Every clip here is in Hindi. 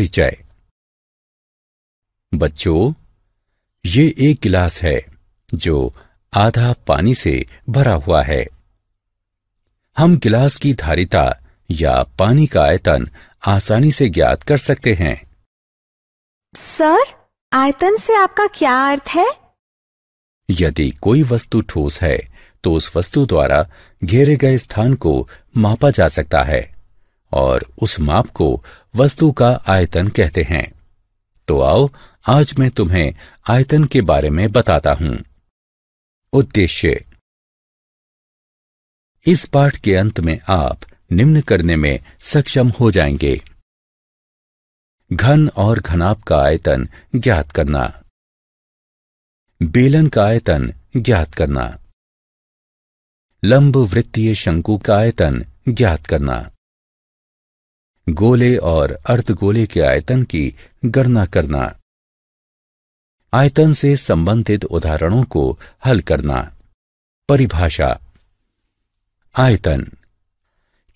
परिचय बच्चों ये एक गिलास है जो आधा पानी से भरा हुआ है हम गिलास की धारिता या पानी का आयतन आसानी से ज्ञात कर सकते हैं सर आयतन से आपका क्या अर्थ है यदि कोई वस्तु ठोस है तो उस वस्तु द्वारा घेरे गए स्थान को मापा जा सकता है और उस माप को वस्तु का आयतन कहते हैं तो आओ आज मैं तुम्हें आयतन के बारे में बताता हूं उद्देश्य इस पाठ के अंत में आप निम्न करने में सक्षम हो जाएंगे घन और घनाप का आयतन ज्ञात करना बेलन का आयतन ज्ञात करना लंब वृत्तीय शंकु का आयतन ज्ञात करना गोले और अर्धगोले के आयतन की गणना करना आयतन से संबंधित उदाहरणों को हल करना परिभाषा आयतन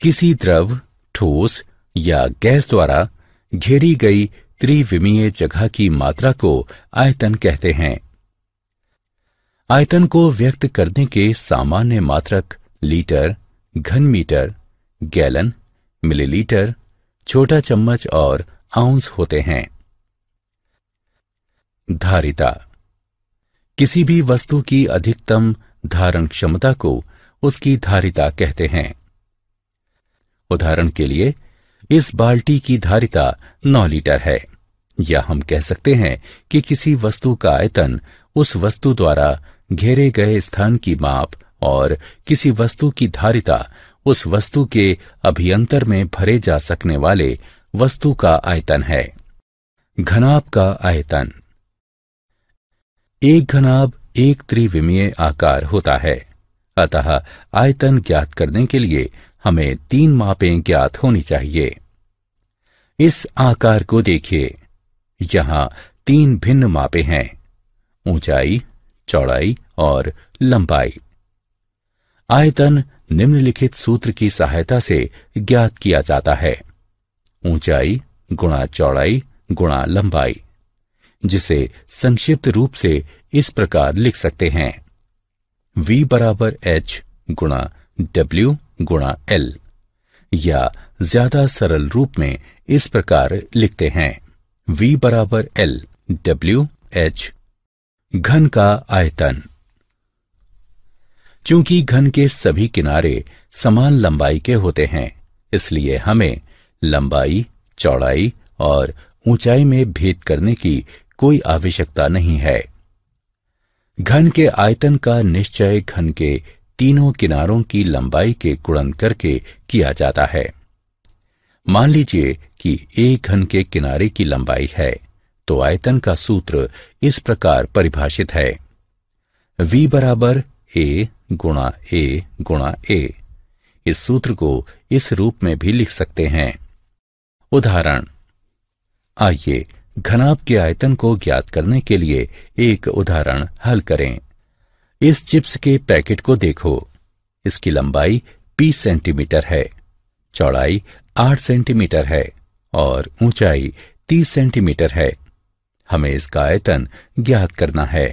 किसी द्रव ठोस या गैस द्वारा घेरी गई त्रिविमीय जगह की मात्रा को आयतन कहते हैं आयतन को व्यक्त करने के सामान्य मात्रक लीटर घन मीटर गैलन मिलीलीटर छोटा चम्मच और आउंस होते हैं धारिता किसी भी वस्तु की अधिकतम धारण क्षमता को उसकी धारिता कहते हैं उदाहरण के लिए इस बाल्टी की धारिता 9 लीटर है या हम कह सकते हैं कि किसी वस्तु का आयतन उस वस्तु द्वारा घेरे गए स्थान की माप और किसी वस्तु की धारिता उस वस्तु के अभियंतर में भरे जा सकने वाले वस्तु का आयतन है घनाभ का आयतन एक घनाभ एक त्रिविमीय आकार होता है अतः आयतन ज्ञात करने के लिए हमें तीन मापें ज्ञात होनी चाहिए इस आकार को देखिए यहां तीन भिन्न मापे हैं ऊंचाई चौड़ाई और लंबाई आयतन निम्नलिखित सूत्र की सहायता से ज्ञात किया जाता है ऊंचाई गुणा चौड़ाई गुणा लंबाई जिसे संक्षिप्त रूप से इस प्रकार लिख सकते हैं v बराबर एच गुणा डब्ल्यू गुणा एल या ज्यादा सरल रूप में इस प्रकार लिखते हैं v बराबर एल डब्ल्यू एच घन का आयतन चूंकि घन के सभी किनारे समान लंबाई के होते हैं इसलिए हमें लंबाई चौड़ाई और ऊंचाई में भेद करने की कोई आवश्यकता नहीं है घन के आयतन का निश्चय घन के तीनों किनारों की लंबाई के गुणन करके किया जाता है मान लीजिए कि ए घन के किनारे की लंबाई है तो आयतन का सूत्र इस प्रकार परिभाषित है v बराबर ए गुणा ए गुणा ए इस सूत्र को इस रूप में भी लिख सकते हैं उदाहरण आइए घनाभ के आयतन को ज्ञात करने के लिए एक उदाहरण हल करें इस चिप्स के पैकेट को देखो इसकी लंबाई 20 सेंटीमीटर है चौड़ाई 8 सेंटीमीटर है और ऊंचाई 30 सेंटीमीटर है हमें इसका आयतन ज्ञात करना है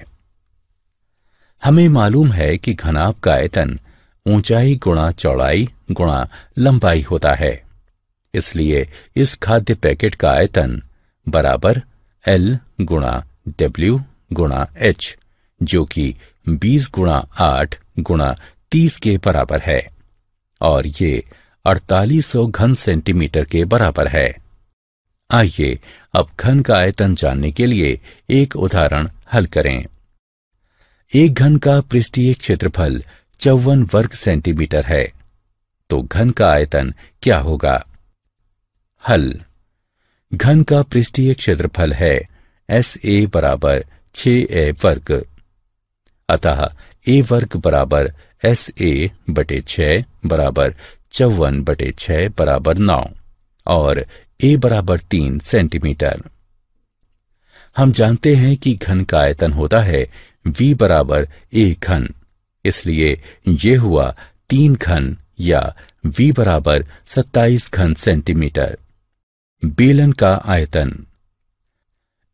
हमें मालूम है कि घनाभ का आयतन ऊंचाई गुणा चौड़ाई गुणा लंबाई होता है इसलिए इस खाद्य पैकेट का आयतन बराबर एल गुणा डब्ल्यू गुणा एच जो कि 20 गुणा आठ गुणा तीस के बराबर है और ये 4800 घन सेंटीमीटर के बराबर है आइए अब घन का आयतन जानने के लिए एक उदाहरण हल करें एक घन का पृष्ठीय क्षेत्रफल चौवन वर्ग सेंटीमीटर है तो घन का आयतन क्या होगा हल घन का पृष्ठीय क्षेत्रफल है एस ए बराबर छ ए वर्ग अतः ए वर्ग बराबर एस ए बटे छ बराबर चौवन बटे छ बराबर नौ और ए बराबर तीन सेंटीमीटर हम जानते हैं कि घन का आयतन होता है v बराबर एक घन इसलिए ये हुआ तीन घन या v बराबर सत्ताईस घन सेंटीमीटर बेलन का आयतन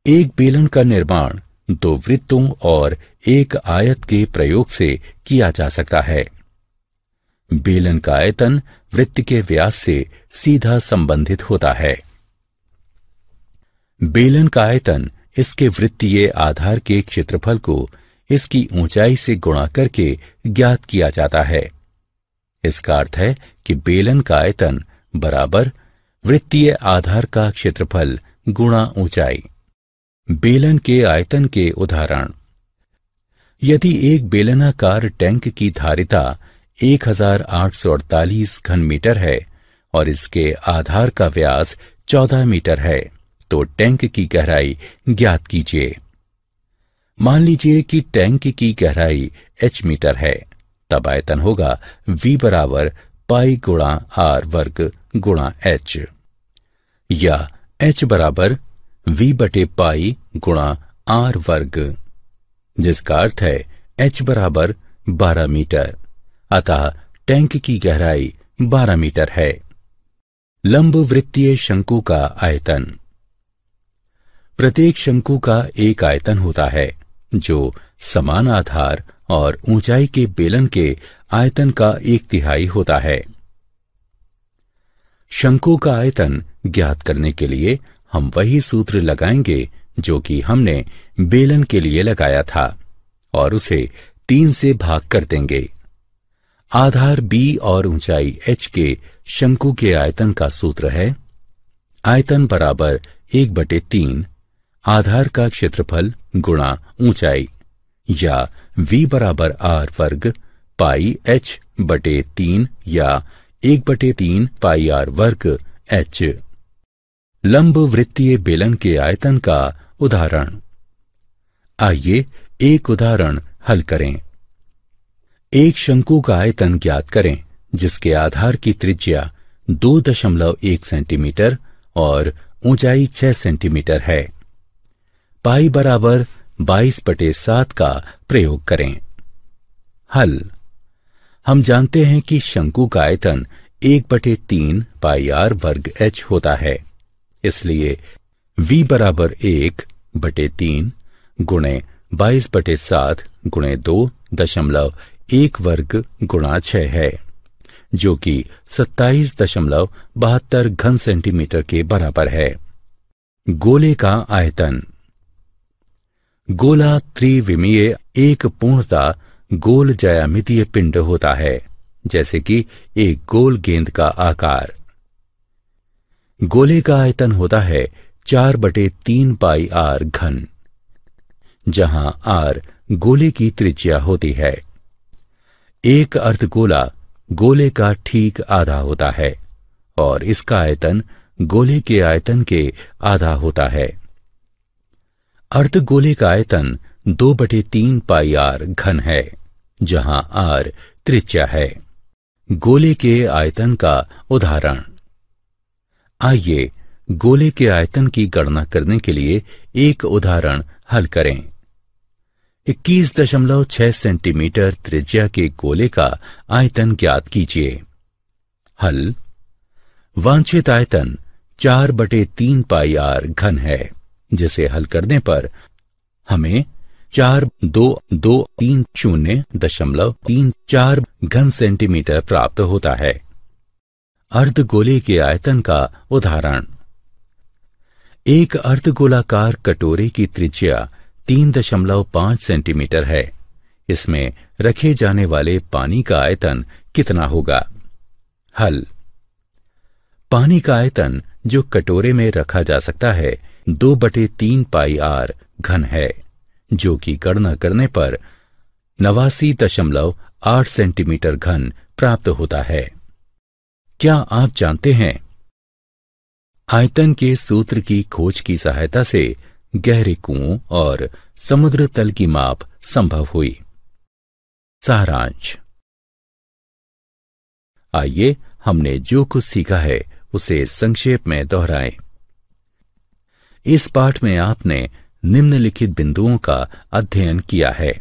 एक बेलन का निर्माण दो वृत्तों और एक आयत के प्रयोग से किया जा सकता है बेलन का आयतन वृत्त के व्यास से सीधा संबंधित होता है बेलन का आयतन इसके वृत्तीय आधार के क्षेत्रफल को इसकी ऊंचाई से गुणा करके ज्ञात किया जाता है इसका अर्थ है कि बेलन का आयतन बराबर वृत्तीय आधार का क्षेत्रफल गुणा ऊंचाई बेलन के आयतन के उदाहरण यदि एक बेलनाकार टैंक की धारिता 1848 घन मीटर है और इसके आधार का व्यास 14 मीटर है तो टैंक की गहराई ज्ञात कीजिए मान लीजिए कि टैंक की गहराई एच मीटर है तब आयतन होगा v बराबर पाई गुणा आर वर्ग गुणा एच या एच बराबर v बटे पाई गुणा आर वर्ग जिसका अर्थ है एच बराबर बारह मीटर अतः टैंक की गहराई बारह मीटर है लंब वृत्तीय शंकु का आयतन प्रत्येक शंकु का एक आयतन होता है जो समान आधार और ऊंचाई के बेलन के आयतन का एक तिहाई होता है शंकु का आयतन ज्ञात करने के लिए हम वही सूत्र लगाएंगे जो कि हमने बेलन के लिए लगाया था और उसे तीन से भाग कर देंगे आधार b और ऊंचाई h के शंकु के आयतन का सूत्र है आयतन बराबर एक बटे तीन आधार का क्षेत्रफल गुणा ऊंचाई या v बराबर आर वर्ग पाई एच बटे तीन या एक बटे तीन पाई आर वर्ग एच लंब वृत्तीय बेलन के आयतन का उदाहरण आइए एक उदाहरण हल करें एक शंकु का आयतन ज्ञात करें जिसके आधार की त्रिज्या दो दशमलव एक सेंटीमीटर और ऊंचाई छह सेंटीमीटर है पाई बराबर बाईस बटे सात का प्रयोग करें हल हम जानते हैं कि शंकु का आयतन एक बटे तीन पाई आर वर्ग एच होता है इसलिए v बराबर एक बटे तीन गुणे बाईस बटे सात गुणे दो दशमलव एक वर्ग गुणा छ है जो कि सत्ताईस दशमलव बहत्तर घन सेंटीमीटर के बराबर है गोले का आयतन गोला त्रिविमीय एक पूर्णता गोल जयामितीय पिंड होता है जैसे कि एक गोल गेंद का आकार गोले का आयतन होता है चार बटे तीन पाई आर घन जहां आर गोले की त्रिज्या होती है एक अर्ध गोला गोले का ठीक आधा होता है और इसका आयतन गोले के आयतन के आधा होता है अर्धगोले का आयतन दो बटे तीन पाई आर घन है जहां आर त्रिज्या है गोले के आयतन का उदाहरण आइए गोले के आयतन की गणना करने के लिए एक उदाहरण हल करें 21.6 सेंटीमीटर त्रिज्या के गोले का आयतन ज्ञात कीजिए हल वांछित आयतन चार बटे तीन पाई आर घन है जिसे हल करने पर हमें चार दो दो तीन शून्य दशमलव तीन चार घन सेंटीमीटर प्राप्त होता है अर्ध गोले के आयतन का उदाहरण एक अर्ध गोलाकार कटोरे की त्रिज्या तीन दशमलव पांच सेंटीमीटर है इसमें रखे जाने वाले पानी का आयतन कितना होगा हल पानी का आयतन जो कटोरे में रखा जा सकता है दो बटे तीन पाई आर घन है जो कि गणना करने पर नवासी दशमलव आठ सेंटीमीटर घन प्राप्त होता है क्या आप जानते हैं आयतन के सूत्र की खोज की सहायता से गहरे कुओं और समुद्र तल की माप संभव हुई सारांश आइए हमने जो कुछ सीखा है उसे संक्षेप में दोहराएं। इस पाठ में आपने निम्नलिखित बिंदुओं का अध्ययन किया है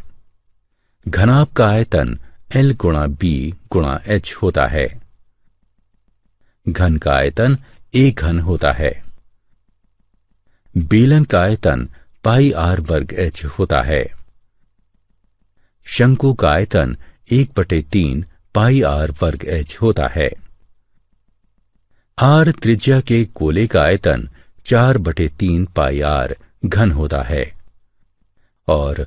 घनाभ का आयतन एल गुणा बी गुणा एच होता है घन का आयतन ए घन होता है बेलन का आयतन पाई आर वर्ग एच होता है शंकु का आयतन एक बटे तीन पाई आर वर्ग एच होता है आर त्रिज्या के गोले का आयतन चार बटे तीन पाई आर घन होता है और